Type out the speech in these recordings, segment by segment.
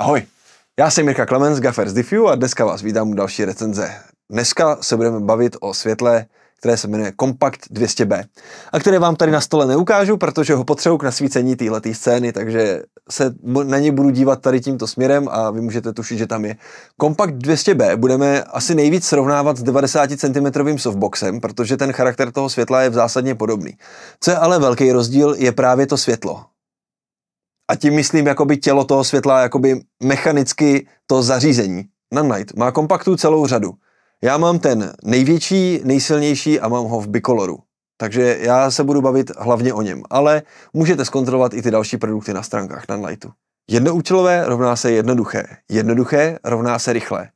Ahoj, já jsem Mirka Klemens, Gaffer z Diffu a dneska vás vítám u další recenze. Dneska se budeme bavit o světle, které se jmenuje Compact 200B a které vám tady na stole neukážu, protože ho potřebuji k nasvícení této scény, takže se na ně budu dívat tady tímto směrem a vy můžete tušit, že tam je. Compact 200B budeme asi nejvíc srovnávat s 90 cm softboxem, protože ten charakter toho světla je v zásadně podobný. Co je ale velký rozdíl, je právě to světlo. A tím myslím jakoby tělo toho světla, jakoby mechanicky to zařízení. Nanite má kompaktů celou řadu. Já mám ten největší, nejsilnější a mám ho v bikoloru. Takže já se budu bavit hlavně o něm, ale můžete zkontrolovat i ty další produkty na stránkách Nanlightu. Jednoúčelové rovná se jednoduché, jednoduché rovná se rychlé.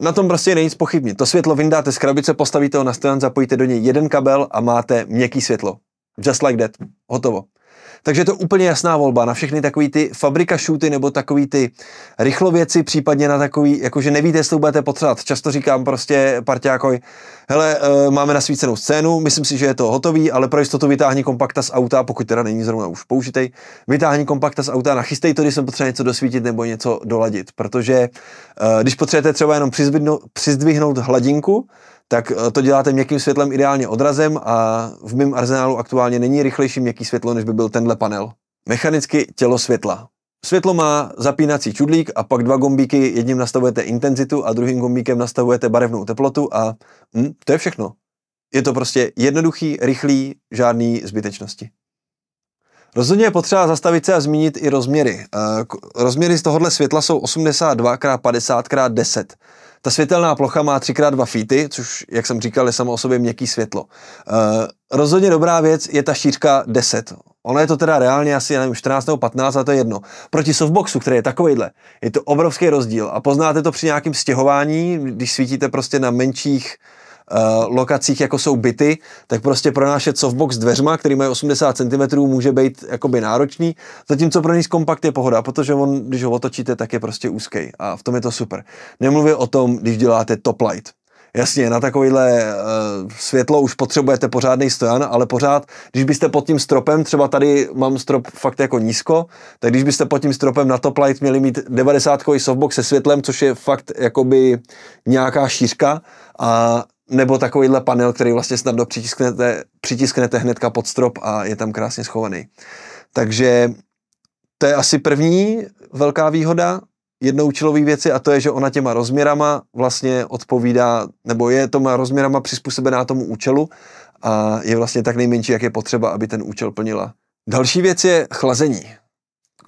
Na tom prostě není pochybně. To světlo vyndáte z krabice, postavíte ho na stojan, zapojíte do něj jeden kabel a máte měkký světlo. Just like that. Hotovo. Takže to je úplně jasná volba na všechny takový ty fabrika šuty nebo takový ty rychlověci, případně na takový, jakože nevíte, jestli budete potřebovat. Často říkám prostě parťákoj, hele, eh, máme máme svícenou scénu, myslím si, že je to hotový, ale pro jistotu vytáhni kompakta z auta, pokud teda není zrovna už použitej, vytáhni kompakta z auta, nachystej to, když jsem potřeba něco dosvítit nebo něco doladit, protože eh, když potřebujete třeba jenom přizdvihnout hladinku, tak eh, to děláte měkkým světlem, ideálně odrazem a v mém arzenálu aktuálně není rychlejší měkký světlo, než by byl tenhle panel. Mechanicky tělo světla. Světlo má zapínací čudlík a pak dva gombíky, jedním nastavujete intenzitu a druhým gombíkem nastavujete barevnou teplotu a hm, to je všechno. Je to prostě jednoduchý, rychlý, žádný zbytečnosti. Rozhodně je potřeba zastavit se a zmínit i rozměry. Eh, rozměry z tohohle světla jsou 82x50x10. Ta světelná plocha má 3x2 feety, což, jak jsem říkal, je samo o sobě měkký světlo. Uh, rozhodně dobrá věc je ta šířka 10. Ono je to teda reálně asi, nevím, 14 nebo 15, a to je jedno. Proti softboxu, který je takovýhle, je to obrovský rozdíl. A poznáte to při nějakém stěhování, když svítíte prostě na menších Eh, lokacích, jako jsou byty, tak prostě pronášet softbox dveřma, který mají 80 cm, může být jakoby náročný, zatímco pro něj kompakt je pohoda, protože on, když ho otočíte, tak je prostě úzký a v tom je to super. Nemluvě o tom, když děláte top light. Jasně, na takovýhle uh, světlo už potřebujete pořádný stojan, ale pořád, když byste pod tím stropem, třeba tady mám strop fakt jako nízko, tak když byste pod tím stropem na top light měli mít 90 softbox se světlem, což je fakt jakoby nějaká šířka a nebo takovýhle panel, který vlastně snadno přitisknete, přitisknete hnedka pod strop a je tam krásně schovaný. Takže to je asi první velká výhoda jednoučilové věci a to je, že ona těma rozměrama vlastně odpovídá, nebo je těma rozměrama přizpůsobená tomu účelu a je vlastně tak nejmenší, jak je potřeba, aby ten účel plnila. Další věc je chlazení.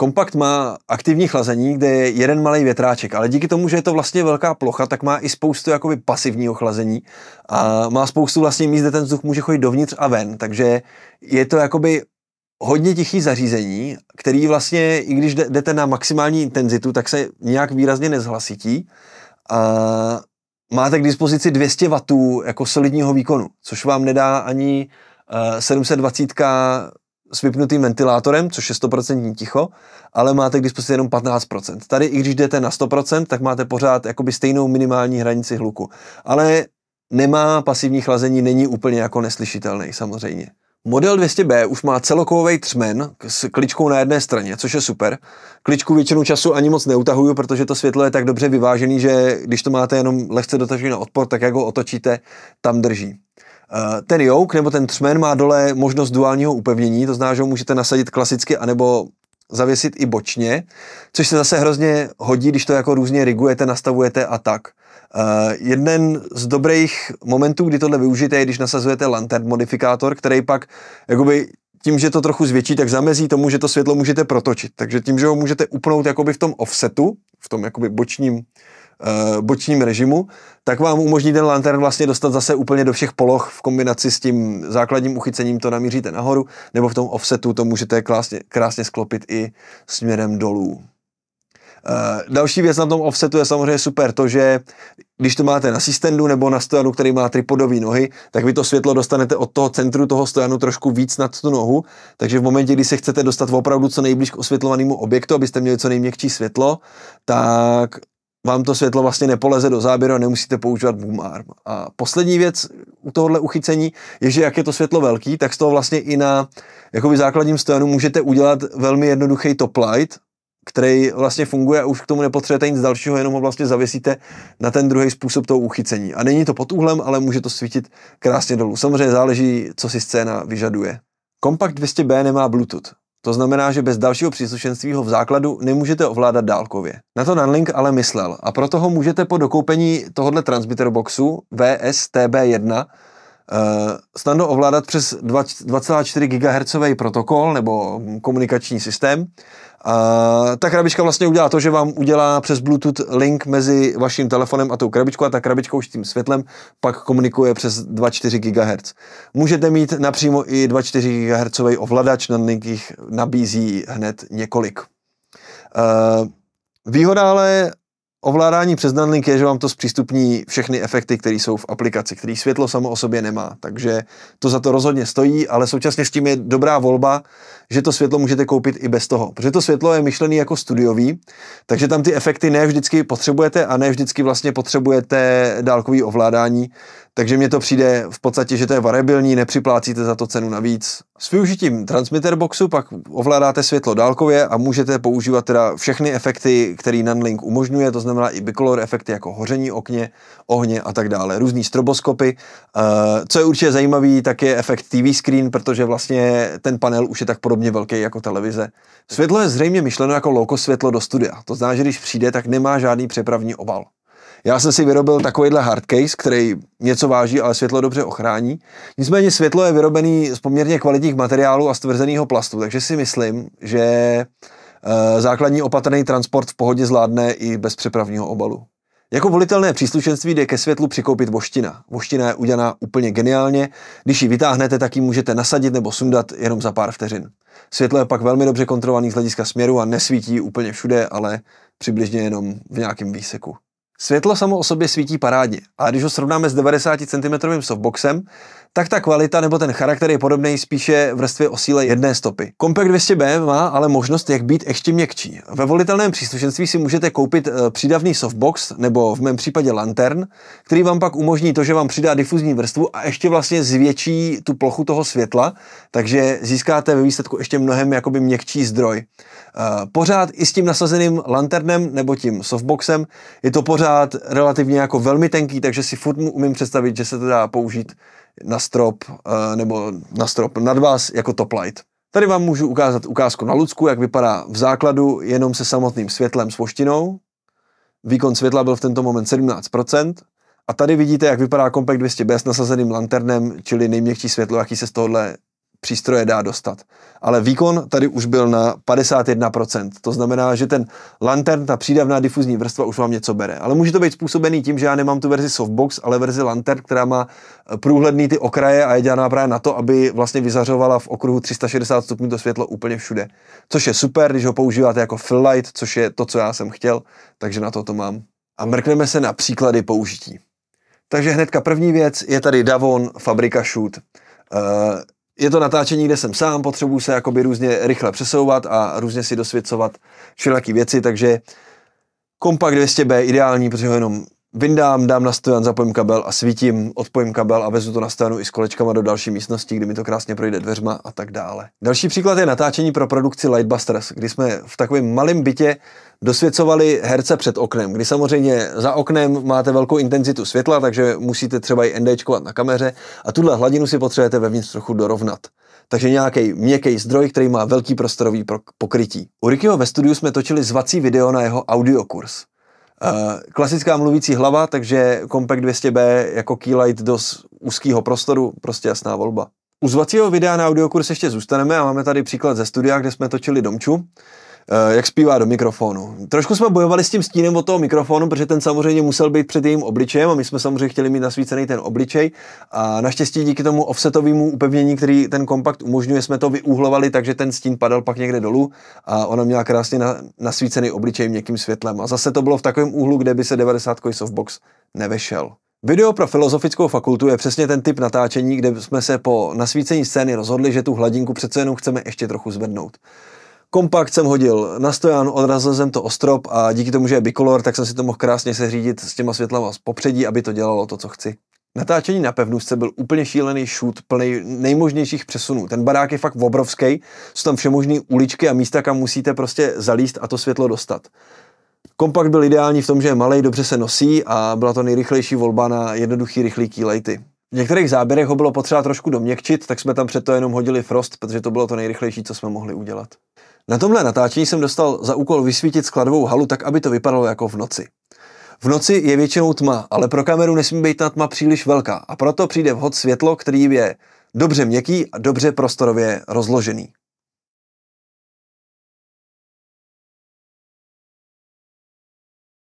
Kompakt má aktivní chlazení, kde je jeden malý větráček, ale díky tomu, že je to vlastně velká plocha, tak má i spoustu jakoby pasivního chlazení a má spoustu vlastně míst, kde ten vzduch může chodit dovnitř a ven, takže je to jakoby hodně tichý zařízení, který vlastně, i když jdete na maximální intenzitu, tak se nějak výrazně nezhlasití. A máte k dispozici 200 W jako solidního výkonu, což vám nedá ani 720 eh, s vypnutým ventilátorem, což je 100% ticho, ale máte k dispozici jenom 15%. Tady, i když jdete na 100%, tak máte pořád jakoby stejnou minimální hranici hluku. Ale nemá pasivní chlazení, není úplně jako neslyšitelný samozřejmě. Model 200B už má celokovový třmen s kličkou na jedné straně, což je super. Kličku většinu času ani moc neutahuju, protože to světlo je tak dobře vyvážený, že když to máte jenom lehce dotažený na odpor, tak jak ho otočíte, tam drží. Eh, ten jouk nebo ten třmen má dole možnost duálního upevnění, to znamená, že ho můžete nasadit klasicky anebo zavěsit i bočně, což se zase hrozně hodí, když to jako různě rigujete, nastavujete a tak. Uh, jeden z dobrých momentů, kdy tohle využijete, je když nasazujete lantern modifikátor, který pak jakoby tím, že to trochu zvětší, tak zamezí tomu, že to světlo můžete protočit. Takže tím, že ho můžete upnout jakoby v tom offsetu, v tom jakoby bočním, uh, bočním režimu, tak vám umožní ten lantern vlastně dostat zase úplně do všech poloh v kombinaci s tím základním uchycením to namíříte nahoru, nebo v tom offsetu to můžete krásně, krásně sklopit i směrem dolů. Eh, další věc na tom offsetu je samozřejmě super to, že když to máte na systendu nebo na stojanu, který má tripodové nohy, tak vy to světlo dostanete od toho centru toho stojanu trošku víc nad tu nohu, takže v momentě, kdy se chcete dostat opravdu co nejblíž k osvětlovanému objektu, abyste měli co nejměkčí světlo, tak vám to světlo vlastně nepoleze do záběru a nemusíte používat boom arm. A poslední věc u tohohle uchycení je, že jak je to světlo velký, tak z toho vlastně i na jakoby základním stojanu můžete udělat velmi jednoduchý top light, který vlastně funguje a už k tomu nepotřebujete nic dalšího, jenom ho vlastně zavěsíte na ten druhý způsob toho uchycení. A není to pod úhlem, ale může to svítit krásně dolů. Samozřejmě záleží, co si scéna vyžaduje. Compact 200B nemá Bluetooth. To znamená, že bez dalšího příslušenství ho v základu nemůžete ovládat dálkově. Na to Nanlink ale myslel a proto ho můžete po dokoupení tohoto transmitter boxu VSTB1 Eh, snadno ovládat přes 2,4 GHz protokol nebo komunikační systém, a eh, ta krabička vlastně udělá to, že vám udělá přes Bluetooth link mezi vaším telefonem a tou krabičkou a ta krabička už tím světlem pak komunikuje přes 2,4 GHz. Můžete mít napřímo i 2,4 GHz ovladač, na jich nabízí hned několik. Eh, výhoda ale Ovládání přes Nunlink je, že vám to zpřístupní všechny efekty, které jsou v aplikaci, který světlo samo o sobě nemá. Takže to za to rozhodně stojí, ale současně s tím je dobrá volba, že to světlo můžete koupit i bez toho. Protože to světlo je myšlené jako studiový, takže tam ty efekty ne vždycky potřebujete a ne vždycky vlastně potřebujete dálkový ovládání. Takže mně to přijde v podstatě, že to je variabilní, nepřiplácíte za to cenu navíc. S využitím transmitter boxu pak ovládáte světlo dálkově a můžete používat teda všechny efekty, který Nanlink umožňuje, to znamená i bicolor efekty jako hoření okně, ohně a tak dále, různý stroboskopy. Eh, co je určitě zajímavý, tak je efekt TV screen, protože vlastně ten panel už je tak podobně velký jako televize. Světlo je zřejmě myšleno jako loko světlo do studia. To znamená, že když přijde, tak nemá žádný přepravní obal. Já jsem si vyrobil takovýhle hardcase, který něco váží, ale světlo dobře ochrání. Nicméně světlo je vyrobený z poměrně kvalitních materiálů a stvrzeného plastu, takže si myslím, že eh, základní opatrný transport v pohodě zvládne i bez přepravního obalu. Jako volitelné příslušenství jde ke světlu přikoupit voština. Voština je udělaná úplně geniálně, když ji vytáhnete, tak ji můžete nasadit nebo sundat jenom za pár vteřin. Světlo je pak velmi dobře kontrolovaný z hlediska směru a nesvítí úplně všude, ale přibližně jenom v nějakém výseku. Světlo samo o sobě svítí parádně, a když ho srovnáme s 90 cm softboxem, tak ta kvalita nebo ten charakter je podobný spíše vrstvě osíle jedné stopy. Compact 200B má ale možnost, jak být ještě měkčí. Ve volitelném příslušenství si můžete koupit eh, přídavný softbox, nebo v mém případě lantern, který vám pak umožní to, že vám přidá difuzní vrstvu a ještě vlastně zvětší tu plochu toho světla, takže získáte ve výsledku ještě mnohem jakoby měkčí zdroj. Eh, pořád i s tím nasazeným lanternem nebo tím softboxem je to pořád relativně jako velmi tenký, takže si furt umím představit, že se to dá použít na strop, eh, nebo na strop nad vás jako top light. Tady vám můžu ukázat ukázku na Lucku, jak vypadá v základu jenom se samotným světlem s voštinou. Výkon světla byl v tento moment 17%. A tady vidíte, jak vypadá Compact 200B s nasazeným lanternem, čili nejměkčí světlo, jaký se z tohohle přístroje dá dostat. Ale výkon tady už byl na 51%. To znamená, že ten lantern, ta přídavná difuzní vrstva už vám něco bere. Ale může to být způsobený tím, že já nemám tu verzi softbox, ale verzi lantern, která má eh, průhledný ty okraje a je dělaná právě na to, aby vlastně vyzařovala v okruhu 360 stupňů to světlo úplně všude. Což je super, když ho používáte jako fill light, což je to, co já jsem chtěl, takže na to to mám. A mrkneme se na příklady použití. Takže hnedka první věc je tady Davon Fabrika Shoot. Uh, je to natáčení, kde jsem sám, potřebuji se jakoby různě rychle přesouvat a různě si dosvědcovat všelijaký věci, takže Compact 200B ideální, protože ho jenom vyndám, dám na stojan, zapojím kabel a svítím, odpojím kabel a vezu to na stojanu i s kolečkama do další místnosti, kdy mi to krásně projde dveřma a tak dále. Další příklad je natáčení pro produkci Lightbusters, kdy jsme v takovém malém bytě dosvěcovali herce před oknem, kdy samozřejmě za oknem máte velkou intenzitu světla, takže musíte třeba i NDčkovat na kameře a tuhle hladinu si potřebujete vevnitř trochu dorovnat. Takže nějaký měkký zdroj, který má velký prostorový pokrytí. U Rickyho ve studiu jsme točili zvací video na jeho audiokurs. Eh, klasická mluvící hlava, takže Compact 200B jako Keylight do úzkého prostoru, prostě jasná volba. U zvacího videa na audiokurs ještě zůstaneme a máme tady příklad ze studia, kde jsme točili domču. Eh, jak zpívá do mikrofonu. Trošku jsme bojovali s tím stínem od toho mikrofonu, protože ten samozřejmě musel být před jejím obličejem a my jsme samozřejmě chtěli mít nasvícený ten obličej. A naštěstí díky tomu offsetovému upevnění, který ten kompakt umožňuje, jsme to vyúhlovali, takže ten stín padal pak někde dolů a ona měla krásně nasvícený obličej někým světlem. A zase to bylo v takovém úhlu, kde by se 90 softbox nevešel. Video pro filozofickou fakultu je přesně ten typ natáčení, kde jsme se po nasvícení scény rozhodli, že tu hladinku přece jenom chceme ještě trochu zvednout. Kompakt jsem hodil na stojan, odrazil jsem to ostrop a díky tomu, že je bikolor, tak jsem si to mohl krásně seřídit s těma světlama z popředí, aby to dělalo to, co chci. Natáčení na pevnůstce byl úplně šílený shoot plný nejmožnějších přesunů. Ten barák je fakt obrovský, jsou tam všemožné uličky a místa, kam musíte prostě zalíst a to světlo dostat. Kompakt byl ideální v tom, že je malý, dobře se nosí a byla to nejrychlejší volba na jednoduchý rychlý kýlejty. V některých záběrech ho bylo potřeba trošku doměkčit, tak jsme tam přeto jenom hodili frost, protože to bylo to nejrychlejší, co jsme mohli udělat. Na tomhle natáčení jsem dostal za úkol vysvítit skladovou halu tak, aby to vypadalo jako v noci. V noci je většinou tma, ale pro kameru nesmí být ta tma příliš velká a proto přijde vhod světlo, který je dobře měkký a dobře prostorově rozložený.